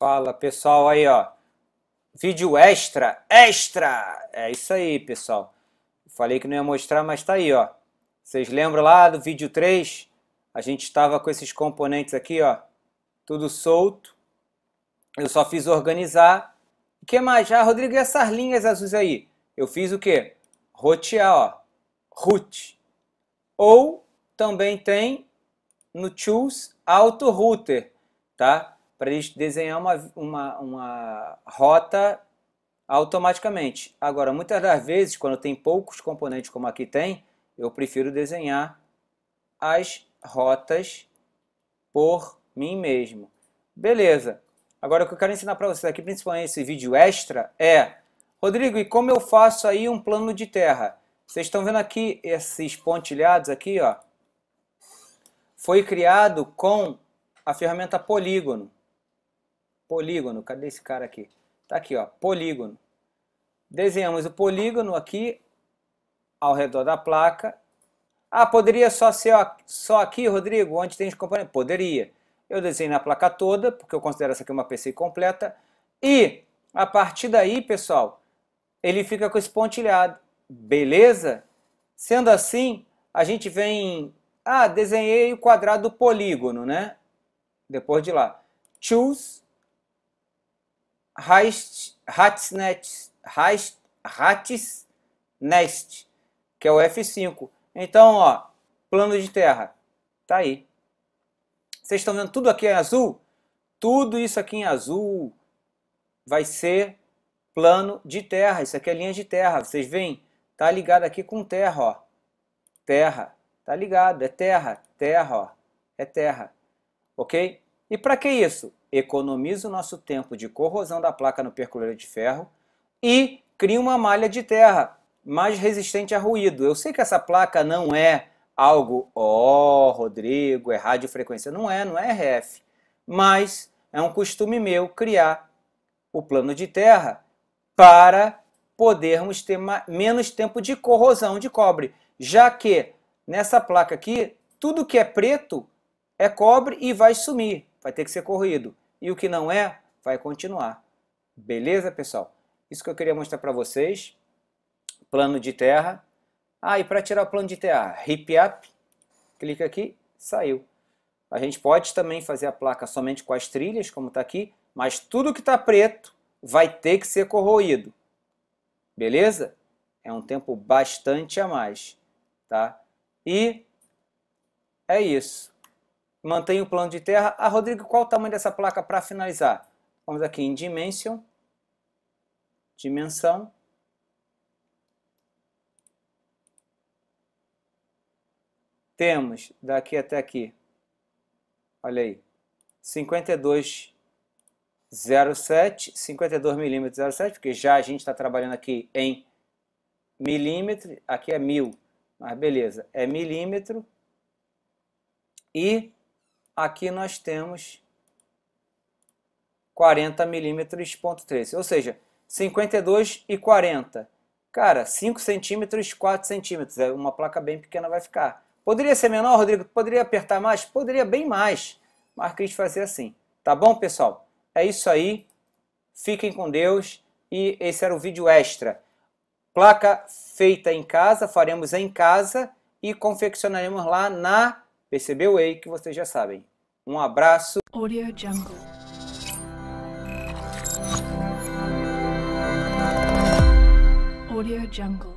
Fala, pessoal, aí, ó. Vídeo extra, extra! É isso aí, pessoal. Falei que não ia mostrar, mas tá aí, ó. Vocês lembram lá do vídeo 3? A gente estava com esses componentes aqui, ó. Tudo solto. Eu só fiz organizar. O que mais? Ah, Rodrigo, e essas linhas azuis aí? Eu fiz o que Rotear, ó. Root. Ou também tem no Choose Auto Router, tá? para eles desenhar uma, uma, uma rota automaticamente. Agora, muitas das vezes, quando tem poucos componentes como aqui tem, eu prefiro desenhar as rotas por mim mesmo. Beleza. Agora, o que eu quero ensinar para vocês aqui, principalmente esse vídeo extra, é... Rodrigo, e como eu faço aí um plano de terra? Vocês estão vendo aqui esses pontilhados aqui, ó? Foi criado com a ferramenta polígono polígono, cadê esse cara aqui? Tá aqui, ó, polígono. Desenhamos o polígono aqui ao redor da placa. Ah, poderia só ser só aqui, Rodrigo, onde tem os componentes? Poderia. Eu desenho a placa toda, porque eu considero essa aqui uma PC completa. E, a partir daí, pessoal, ele fica com esse pontilhado. Beleza? Sendo assim, a gente vem... Ah, desenhei o quadrado do polígono, né? Depois de lá. Choose Ratsnest, Ratsnest, que é o F5. Então, ó, plano de terra, tá aí. Vocês estão vendo tudo aqui em azul? Tudo isso aqui em azul vai ser plano de terra. Isso aqui é linha de terra. Vocês veem? Tá ligado aqui com terra, ó. Terra. Tá ligado? É terra. Terra, ó. É terra. Ok? E para que isso? economiza o nosso tempo de corrosão da placa no percoleiro de ferro e cria uma malha de terra mais resistente a ruído. Eu sei que essa placa não é algo, ó, oh, Rodrigo, é radiofrequência. Não é, não é RF. Mas é um costume meu criar o plano de terra para podermos ter menos tempo de corrosão de cobre, já que nessa placa aqui, tudo que é preto é cobre e vai sumir, vai ter que ser corrido e o que não é vai continuar. Beleza, pessoal? Isso que eu queria mostrar para vocês. Plano de terra. Ah, e para tirar o plano de terra, hip up, clica aqui, saiu. A gente pode também fazer a placa somente com as trilhas, como está aqui, mas tudo que está preto vai ter que ser corroído. Beleza? É um tempo bastante a mais, tá? E é isso mantém o plano de terra. Ah, Rodrigo, qual o tamanho dessa placa para finalizar? Vamos aqui em Dimension, dimensão. Temos daqui até aqui, olha aí, 52,07, 52 milímetros 0,7, porque já a gente está trabalhando aqui em milímetro, aqui é mil, mas beleza, é milímetro e aqui nós temos 40 milímetros, ponto 13. Ou seja, 52 e 40. Cara, 5 centímetros, 4 centímetros. É uma placa bem pequena vai ficar. Poderia ser menor, Rodrigo? Poderia apertar mais? Poderia bem mais. Mas quis fazer assim. Tá bom, pessoal? É isso aí. Fiquem com Deus. E esse era o vídeo extra. Placa feita em casa, faremos em casa e confeccionaremos lá na Percebeu aí que vocês já sabem. Um abraço. Audio Jungle. Audio Jungle.